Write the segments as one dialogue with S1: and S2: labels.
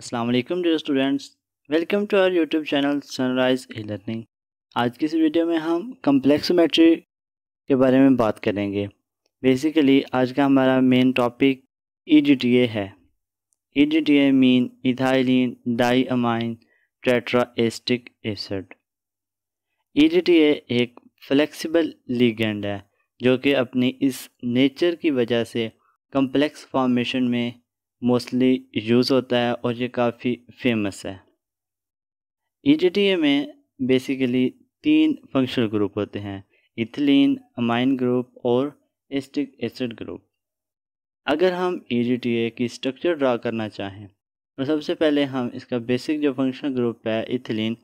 S1: असलम वालेकुम students welcome to our YouTube channel Sunrise E Learning आज की इस वीडियो में हम कम्प्लेक्सोमेट्री के बारे में बात करेंगे बेसिकली आज का हमारा मेन टॉपिक ई है E D T A mean ethylene diamine tetra acetic acid E एक फ्लेक्सिबल लीगेंड है जो कि अपनी इस नेचर की वजह से कम्प्लेक्स फॉर्मेशन में मोस्टली यूज़ होता है और ये काफ़ी फेमस है ई e में बेसिकली तीन फंक्शनल ग्रुप होते हैं इथिलीन अमाइन ग्रुप और एस्टिक एसिड ग्रुप अगर हम ई e की स्ट्रक्चर ड्रा करना चाहें तो सबसे पहले हम इसका बेसिक जो फंक्शनल ग्रुप है इथिलीन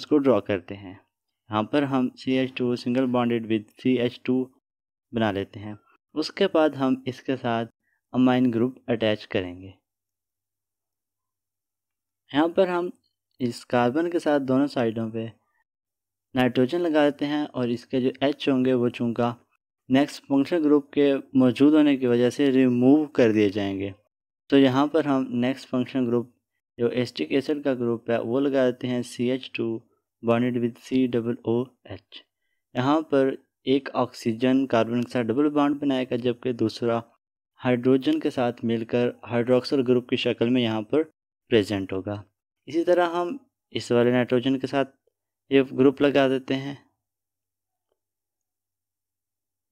S1: उसको ड्रा करते हैं यहाँ पर हम C H two single bonded with C H two बना लेते हैं उसके बाद हम इसके साथ अमाइन ग्रुप अटैच करेंगे यहाँ पर हम इस कार्बन के साथ दोनों साइडों पे नाइट्रोजन लगा देते हैं और इसके जो एच होंगे वो चूंका नेक्स्ट फंक्शन ग्रुप के मौजूद होने की वजह से रिमूव कर दिए जाएंगे तो यहाँ पर हम नेक्स्ट फंक्शन ग्रुप जो एस्टिक एसिड का ग्रुप है वो लगा देते हैं C H two bonded with C double O H यहाँ पर एक ऑक्सीजन कार्बन के साथ डबल बॉन्ड बनाएगा जबकि दूसरा हाइड्रोजन के साथ मिलकर हाइड्रोक्सल ग्रुप की शक्ल में यहाँ पर प्रेजेंट होगा इसी तरह हम इस वाले नाइट्रोजन के साथ ये ग्रुप लगा देते हैं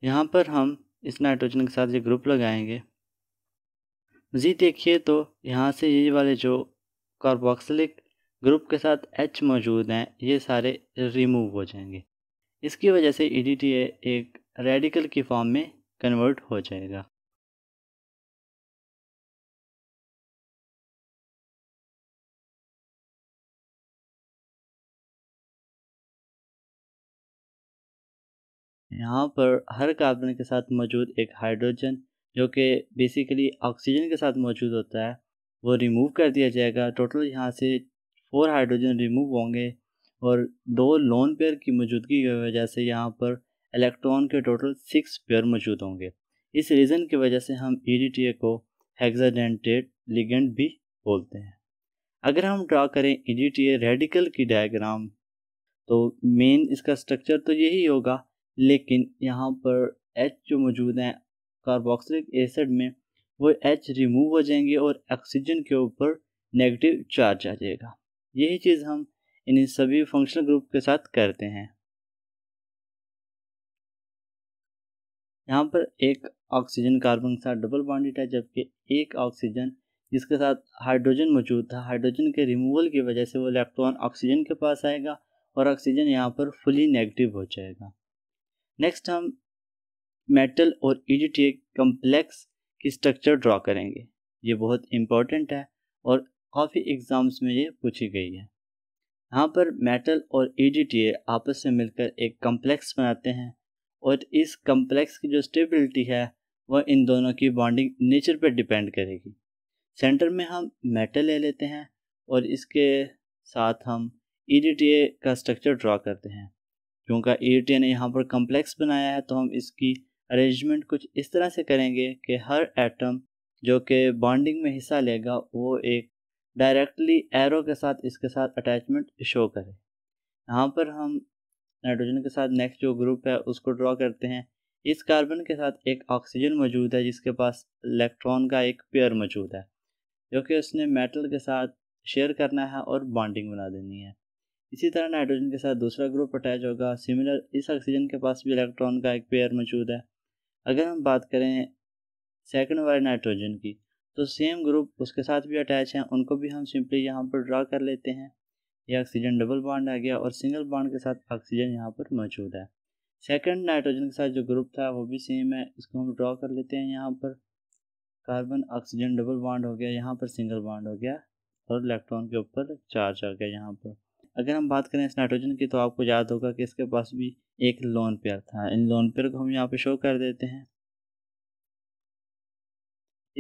S1: यहाँ पर हम इस नाइट्रोजन के साथ ये ग्रुप लगाएंगे मज़ीद देखिए तो यहाँ से ये वाले जो कार्बोक्सिलिक ग्रुप के साथ एच मौजूद हैं ये सारे रिमूव हो जाएंगे इसकी वजह से ई e एक रेडिकल की फॉर्म में कन्वर्ट हो जाएगा यहाँ पर हर कार्बन के साथ मौजूद एक हाइड्रोजन जो कि बेसिकली ऑक्सीजन के साथ मौजूद होता है वो रिमूव कर दिया जाएगा टोटल यहाँ से फोर हाइड्रोजन रिमूव होंगे और दो लोन पेयर की मौजूदगी की वजह से यहाँ पर इलेक्ट्रॉन के टोटल सिक्स पेयर मौजूद होंगे इस रीज़न की वजह से हम ई e को हेक्साडेंटेड लिगेंड भी बोलते हैं अगर हम ड्रा करें ई e रेडिकल की डायग्राम तो मेन इसका स्ट्रक्चर तो यही होगा लेकिन यहाँ पर एच जो मौजूद हैं कार्बोक्सिलिक एसिड में वो एच रिमूव हो जाएंगे और ऑक्सीजन के ऊपर नेगेटिव चार्ज आ जाएगा यही चीज़ हम इन सभी फंक्शनल ग्रुप के साथ करते हैं यहाँ पर एक ऑक्सीजन कार्बन के साथ डबल बॉन्डेड है जबकि एक ऑक्सीजन जिसके साथ हाइड्रोजन मौजूद था हाइड्रोजन के रिमूवल की वजह से वो इलेक्ट्रॉन ऑक्सीजन के पास आएगा और ऑक्सीजन यहाँ पर फुली नेगेटिव हो जाएगा नेक्स्ट हम मेटल और ई के कम्प्लेक्स की स्ट्रक्चर ड्रॉ करेंगे ये बहुत इम्पॉर्टेंट है और काफ़ी एग्ज़ाम्स में ये पूछी गई है यहाँ पर मेटल और ई e आपस में मिलकर एक कम्प्लेक्स बनाते हैं और इस कम्प्लेक्स की जो स्टेबिलिटी है वह इन दोनों की बॉन्डिंग नेचर पर डिपेंड करेगी सेंटर में हम मेटल ले लेते हैं और इसके साथ हम ई e का स्ट्रक्चर ड्रा करते हैं क्योंकि ए ने यहाँ पर कम्प्लेक्स बनाया है तो हम इसकी अरेंजमेंट कुछ इस तरह से करेंगे कि हर एटम जो कि बॉन्डिंग में हिस्सा लेगा वो एक डायरेक्टली एरो के साथ इसके साथ अटैचमेंट शो करे यहाँ पर हम नाइट्रोजन के साथ नेक्स्ट जो ग्रुप है उसको ड्रॉ करते हैं इस कार्बन के साथ एक ऑक्सीजन मौजूद है जिसके पास इलेक्ट्रॉन का एक पेयर मौजूद है जो कि उसने मेटल के साथ शेयर करना है और बॉन्डिंग बना देनी है इसी तरह नाइट्रोजन के साथ दूसरा ग्रुप अटैच होगा सिमिलर इस ऑक्सीजन के पास भी इलेक्ट्रॉन का एक पेयर मौजूद है अगर हम बात करें सेकंड वाले नाइट्रोजन की तो सेम ग्रुप उसके साथ भी अटैच हैं उनको भी हम सिंपली यहाँ पर ड्रा कर लेते हैं ये ऑक्सीजन डबल बॉन्ड आ गया और सिंगल बॉन्ड के साथ ऑक्सीजन यहाँ पर मौजूद है सेकंड नाइट्रोजन के साथ जो ग्रुप था वो भी सेम है इसको हम ड्रा कर लेते हैं यहाँ पर कार्बन ऑक्सीजन डबल बॉन्ड हो गया यहाँ पर सिंगल बॉन्ड हो गया और इलेक्ट्रॉन के ऊपर चार्ज आ गया यहाँ पर अगर हम बात करें इस नाइट्रोजन की तो आपको याद होगा कि इसके पास भी एक लोन पेयर था इन लोन पेयर को हम यहाँ पे शो कर देते हैं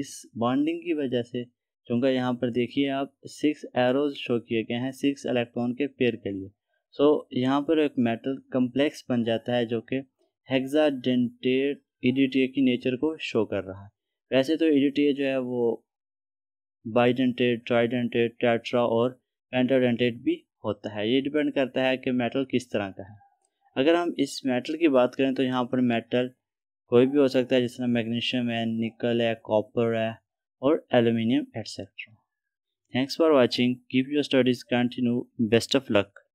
S1: इस बॉन्डिंग की वजह से चूँकि यहाँ पर देखिए आप सिक्स एरोज शो किए गए हैं सिक्स इलेक्ट्रॉन के पेयर के लिए सो so, यहाँ पर एक मेटल कम्प्लेक्स बन जाता है जो कि हेक्साडेंटेड ईडीटीए e की नेचर को शो कर रहा है वैसे तो ईडीटीए e जो है वो बाइडेंटेड ट्राइडेंटेड टैट्रा और पेंटाडेंटेड भी होता है ये डिपेंड करता है कि मेटल किस तरह का है अगर हम इस मेटल की बात करें तो यहाँ पर मेटल कोई भी हो सकता है जिस तरह मैग्नीशियम है निकल है कॉपर है और aluminium etcetera thanks for watching keep your studies continue best of luck